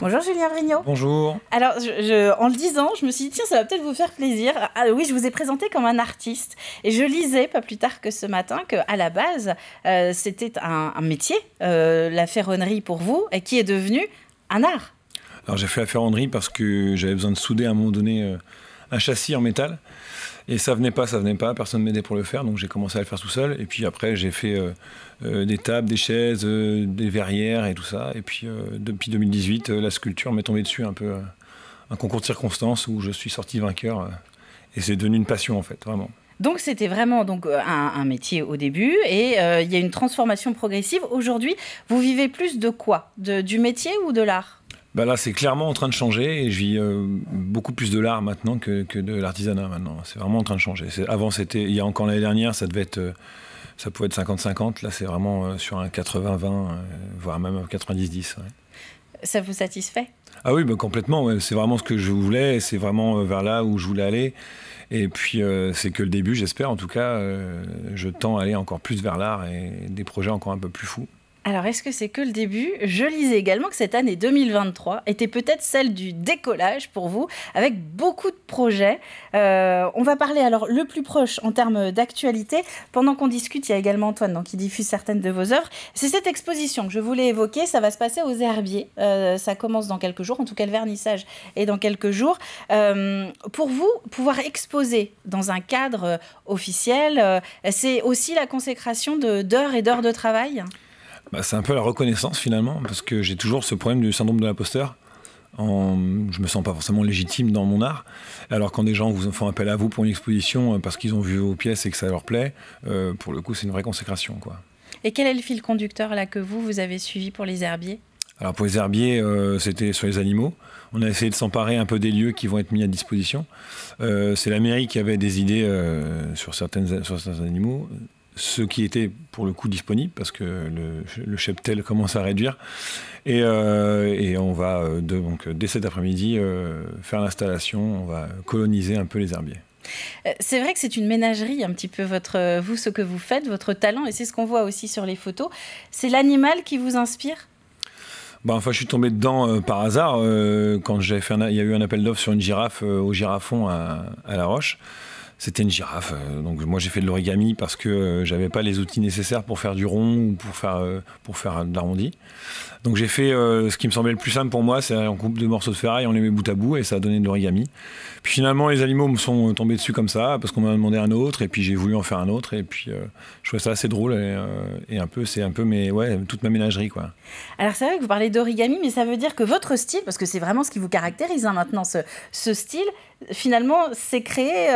Bonjour Julien Vrignot. Bonjour. Alors, en le disant, je me suis dit, tiens, ça va peut-être vous faire plaisir. Ah oui, je vous ai présenté comme un artiste. Et je lisais, pas plus tard que ce matin, qu'à la base, euh, c'était un, métier, euh, la ferronnerie pour vous, et qui est devenu un art. Alors, j'ai fait la ferronnerie parce que j'avais besoin de souder à un moment donné. Euh, un châssis en métal. Et ça venait pas, ça venait pas, personne ne m'aidait pour le faire, donc j'ai commencé à le faire tout seul. Et puis après, j'ai fait euh, euh, des tables, des chaises, euh, des verrières et tout ça. Et puis depuis 2018, la sculpture m'est tombée dessus un peu, un concours de circonstances où je suis sorti vainqueur. et c'est devenu une passion en fait, vraiment. Donc c'était vraiment donc un, métier au début et il y a une transformation progressive. Aujourd'hui, vous vivez plus de quoi Du métier ou de l'art bah là, c'est clairement en train de changer et je vis euh, beaucoup plus de l'art maintenant que, de l'artisanat maintenant. C'est vraiment en train de changer. Avant, c'était, il y a encore l'année dernière, ça devait être, euh, ça pouvait être 50-50. Là, c'est vraiment euh, sur un 80-20, voire même 90-10. Ça vous satisfait Ah oui, bah, complètement. C'est vraiment ce que je voulais. C'est vraiment vers là où je voulais aller. Et puis, c'est que le début, j'espère. En tout cas, je tends à aller encore plus vers l'art et des projets encore un peu plus fous. Alors, est-ce que c'est que le début Je lisais également que cette année 2023 était peut-être celle du décollage pour vous, avec beaucoup de projets. Euh, on va parler alors le plus proche en termes d'actualité. Pendant qu'on discute, il y a également Antoine donc, qui diffuse certaines de vos œuvres. C'est cette exposition que je voulais évoquer. Ça va se passer aux Herbiers. Euh, ça commence dans quelques jours. En tout cas, le vernissage est dans quelques jours. Euh, pour vous, pouvoir exposer dans un cadre officiel, c'est aussi la consécration d'heures et d'heures de travail bah, c'est un peu la reconnaissance finalement, parce que j'ai toujours ce problème du syndrome de l'imposteur. En, je me sens pas forcément légitime dans mon art. Alors quand des gens vous font appel à vous pour une exposition euh, parce qu'ils ont vu vos pièces et que ça leur plaît, euh, pour le coup, c'est une vraie consécration, quoi. Et quel est le fil conducteur là que vous vous avez suivi pour les herbiers Alors pour les herbiers, euh, c'était sur les animaux. On a essayé de s'emparer un peu des lieux qui vont être mis à disposition. c'est la mairie qui avait des idées sur, certaines, sur certains animaux ce qui était pour le coup disponible parce que le, le cheptel commence à réduire. Et, euh, on va, euh, donc, dès cet après-midi, euh, faire l'installation, on va coloniser un peu les herbiers. C'est vrai que c'est une ménagerie un petit peu votre vous ce que vous faites, votre talent et c'est ce qu'on voit aussi sur les photos. C'est l'animal qui vous inspire bah, enfin, je suis tombé dedans par hasard quand fait il y a eu un appel d'offres sur une girafe au Girafon à La Roche c'était une girafe. Euh, donc moi j'ai fait de l'origami parce que euh, j'avais pas les outils nécessaires pour faire du rond ou pour faire euh, pour faire de l'arrondi. Donc j'ai fait ce qui me semblait le plus simple pour moi, c'est en coupe de morceaux de ferraille, on les met bout à bout et ça a donné de l'origami. Puis finalement les animaux me sont tombés dessus comme ça parce qu'on m'a demandé un autre et puis j'ai voulu en faire un autre et puis je trouvais ça assez drôle et, un peu c'est un peu mais ouais toute ma ménagerie quoi. Alors c'est vrai que vous parlez d'origami mais ça veut dire que votre style parce que c'est vraiment ce qui vous caractérise hein, maintenant ce, ce style finalement c'est créé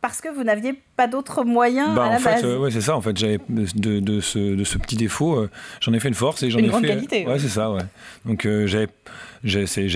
parce que vous n'aviez pas d'autres moyens bah, à la en euh, ouais, c'est ça. En fait, j'avais de, de, ce, petit défaut, euh, j'en ai fait une force et j'en ai grande qualité. Ouais, c'est ça. Ouais. Donc euh, j'avais,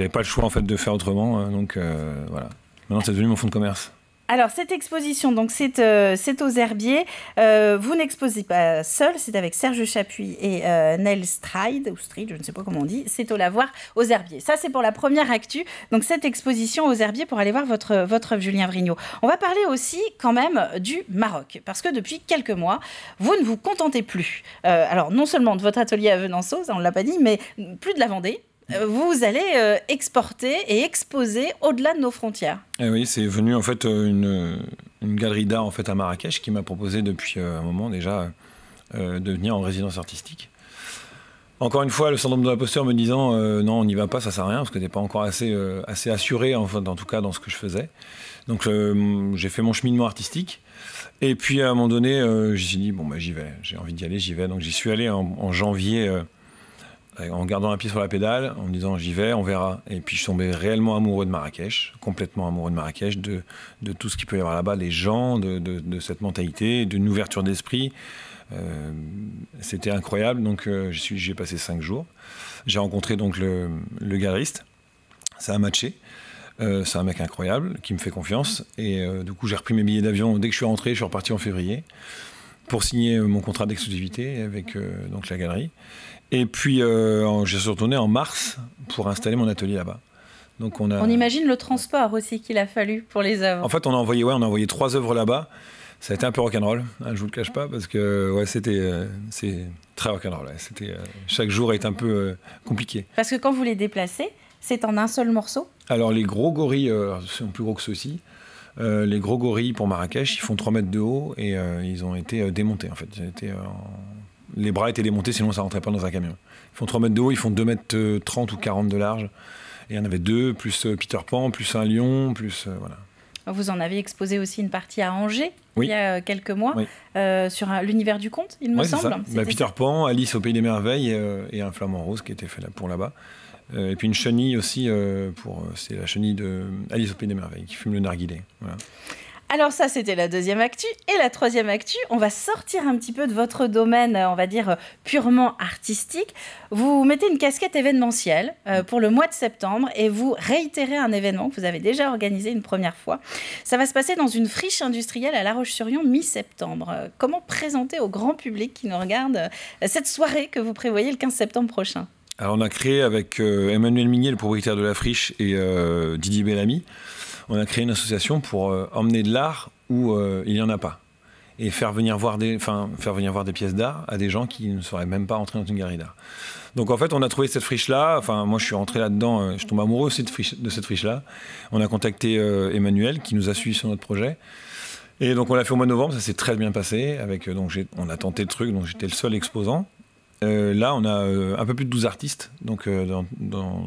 pas le choix en fait de faire autrement. Hein, donc euh, voilà. Maintenant, c'est devenu mon fonds de commerce. Alors cette exposition, donc c'est euh, aux Herbiers. Euh, vous n'exposez pas seul, c'est avec Serge Chapuis et euh, Nel Stride ou Stride, je ne sais pas comment on dit. C'est au lavoir aux Herbiers. Ça c'est pour la première actu. Donc cette exposition aux Herbiers pour aller voir votre votre Julien Vrignot. On va parler aussi quand même du Maroc parce que depuis quelques mois, vous ne vous contentez plus. Euh, alors non seulement de votre atelier à Venanceau, on l'a pas dit, mais plus de la Vendée euh, vous allez euh, exporter et exposer au-delà de nos frontières. Eh oui, c'est venu en fait euh, une, galerie d'art en fait à Marrakech qui m'a proposé depuis un moment déjà de venir en résidence artistique. Encore une fois, le syndrome de l'imposteur me disant non, on n'y va pas, ça sert à rien parce que t'es pas encore assez assez assuré en, en tout cas dans ce que je faisais. Donc j'ai fait mon cheminement artistique. Et puis à un moment donné, j'ai dit bon bah j'y vais, j'ai envie d'y aller, j'y vais. Donc j'y suis allé en, en janvier euh, en gardant un pied sur la pédale, en me disant j'y vais, on verra. Et puis je suis réellement amoureux de Marrakech, complètement amoureux de Marrakech, de, tout ce qu'il peut y avoir là-bas, les gens, de, cette mentalité, d'une ouverture d'esprit. Euh, c'était incroyable, donc euh, j'ai passé cinq jours. J'ai rencontré donc le, le, galeriste, ça a matché. c'est un mec incroyable qui me fait confiance et du coup j'ai repris mes billets d'avion dès que je suis rentré je suis reparti en février pour signer euh, mon contrat d'exclusivité avec euh, donc la galerie. Et puis, j'ai euh, je suis retourné en mars pour installer mon atelier là-bas. Donc on, a... on imagine le transport aussi qu'il a fallu pour les œuvres. En fait, on a envoyé, ouais, on a envoyé trois œuvres là-bas. Ça a été un peu rock'n'roll, hein, je vous le cache pas, parce que ouais, c'était c'est très rock'n'roll. C'était chaque jour est un peu compliqué. Parce que quand vous les déplacez, c'est en un seul morceau. Alors les gros gorilles sont plus gros que ceux-ci. Euh, les gros gorilles pour Marrakech, ils font 3 mètres de haut et euh, ils ont été euh, démontés en fait. les bras étaient démontés, sinon ça rentrait pas dans un camion. Ils font 3 mètres de haut, ils font 2 mètres 30 ou 40 de large. Et il y en avait deux, plus Peter Pan, plus un lion, plus. voilà. Vous en avez exposé aussi une partie à Angers il y a quelques mois sur l'univers du conte, il me semble. Bah, Peter Pan, Alice au pays des merveilles et, un flamant rose qui était fait là pour là-bas. Euh, et puis une chenille aussi, euh, pour, euh, c'est la chenille de Alice au Pays des Merveilles qui fume le narguilé. Alors ça, c'était la deuxième actu. Et la troisième actu, on va sortir un petit peu de votre domaine, on va dire, purement artistique. Vous mettez une casquette événementielle mm. pour le mois de septembre et vous réitérez un événement que vous avez déjà organisé une première fois. Ça va se passer dans une friche industrielle à La Roche-sur-Yon mi-septembre. Comment présenter au grand public qui nous regarde cette soirée que vous prévoyez le 15 septembre prochain alors on a créé avec euh, Emmanuel Minier, le propriétaire de la friche, et euh, Didier Bellamy, on a créé une association pour euh, emmener de l'art où il n'y en a pas. Et faire venir voir des, enfin, faire venir voir des pièces d'art à des gens qui ne seraient même pas entrés dans une galerie d'art. Donc en fait, on a trouvé cette friche-là. Enfin, moi, je suis rentré là-dedans. Je tombe amoureux de, cette friche-là. On a contacté Emmanuel, qui nous a suivi sur notre projet. Et donc on l'a fait au mois de novembre. Ça s'est très bien passé. Avec donc on a tenté le truc. Donc j'étais le seul exposant. Euh, là, on a euh, un peu plus de 12 artistes, donc euh, dans,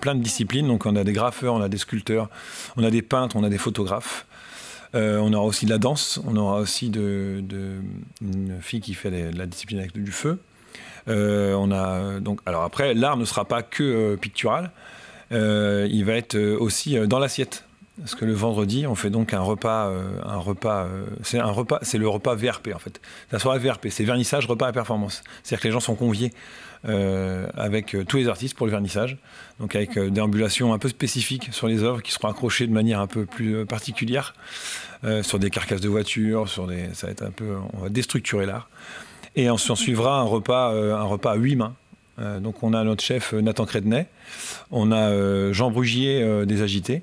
plein de disciplines. Donc, on a des graffeurs, on a des sculpteurs, on a des peintres, on a des photographes. on aura aussi de la danse, on aura aussi de, une fille qui fait la discipline avec du feu. on a alors après, l'art ne sera pas que pictural. il va être aussi dans l'assiette. Parce que le vendredi, on fait donc un repas, euh, un repas, euh, c'est un repas, c'est le repas VRP en fait. La soirée VRP, c'est vernissage, repas à performance. C'est-à-dire que les gens sont conviés euh, avec tous les artistes pour le vernissage, donc avec des ambulations un peu spécifiques sur les œuvres qui seront accrochées de manière un peu plus particulière, sur des carcasses de voitures, sur des, ça va être un peu, on va déstructurer l'art. Et on s'en suivra un repas, un repas à huit mains, donc on a notre chef Nathan Crédenet, on a Jean Brugier des Agités,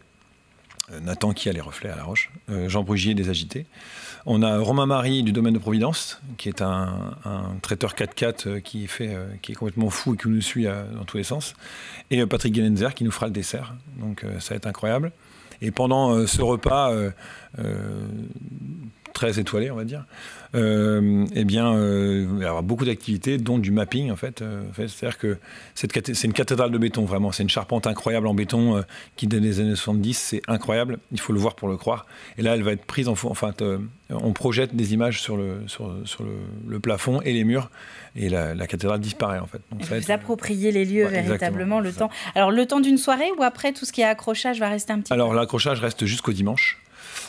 euh, Nathan qui a les reflets à La Roche, euh, Jean Brugier des Agités. On a Romain Marie du domaine de Providence, qui est un, traiteur 4x4 euh, qui, fait, qui est complètement fou et qui nous suit dans tous les sens. Et Patrick Gelenzer qui nous fera le dessert. Donc ça va être incroyable. Et pendant ce repas, très étoilé, on va dire, euh, eh bien, euh, il va y avoir beaucoup d'activités, dont du mapping, en fait. Euh, c'est-à-dire que c'est une cathédrale de béton, vraiment. C'est une charpente incroyable en béton euh, qui date des années 70. C'est incroyable. Il faut le voir pour le croire. Et là, elle va être prise en. Enfin, on projette des images sur le, sur, le, plafond et les murs, et la, cathédrale disparaît, en fait. Donc, vous les lieux véritablement, le temps. Alors, le temps d'une soirée ou après, tout ce qui est accrochage va rester un petit peu Alors, l'accrochage reste jusqu'au dimanche.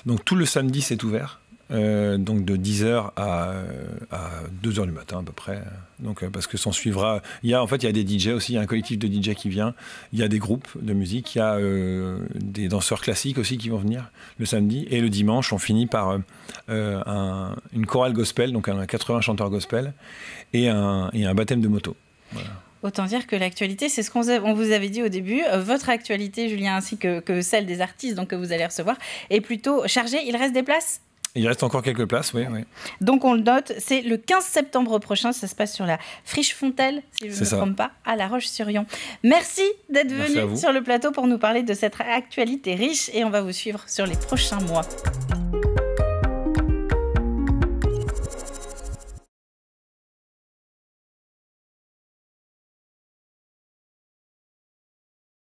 Donc, tout le samedi, c'est ouvert. Euh, donc de 10h à, 2h euh, du matin à peu près. Donc, euh, parce que s'en suivra. Il y a, en fait, il y a des DJ aussi, il y a un collectif de DJ qui vient, il y a des groupes de musique, il y a des danseurs classiques aussi qui vont venir le samedi. Et le dimanche, on finit par une chorale gospel, donc un 80 chanteurs gospel, et un, baptême de moto. Autant dire que l'actualité, c'est ce qu'on vous avait dit au début, votre actualité, Julien, ainsi que, que, celle des artistes donc, que vous allez recevoir, est plutôt chargée. Il reste des places il reste encore quelques places, oui. Donc on le note, c'est le 15 septembre prochain, ça se passe sur la Friche Fontaine, si je ne me trompe pas, à La Roche-sur-Yon. Merci d'être venu sur le plateau pour nous parler de cette actualité riche et on va vous suivre sur les prochains mois.